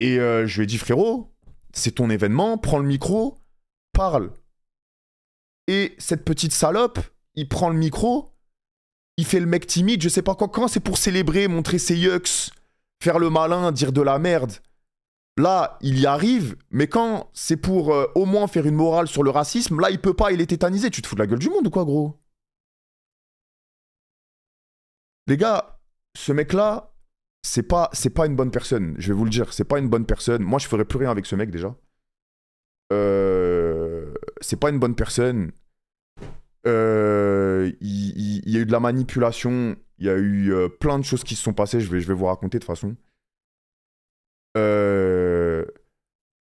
Et euh, je lui ai dit, frérot, c'est ton événement, prends le micro, parle. Et cette petite salope, il prend le micro, il fait le mec timide, je sais pas quoi, quand c'est pour célébrer, montrer ses yucks, faire le malin, dire de la merde. Là, il y arrive, mais quand c'est pour euh, au moins faire une morale sur le racisme, là, il peut pas, il est tétanisé. Tu te fous de la gueule du monde ou quoi, gros Les gars, ce mec-là, c'est pas, c'est pas une bonne personne. Je vais vous le dire, c'est pas une bonne personne. Moi, je ferais plus rien avec ce mec déjà. Euh, c'est pas une bonne personne. Euh, il, y a eu de la manipulation. Il y a eu euh, plein de choses qui se sont passées. Je vais, je vais vous raconter de toute façon. Euh,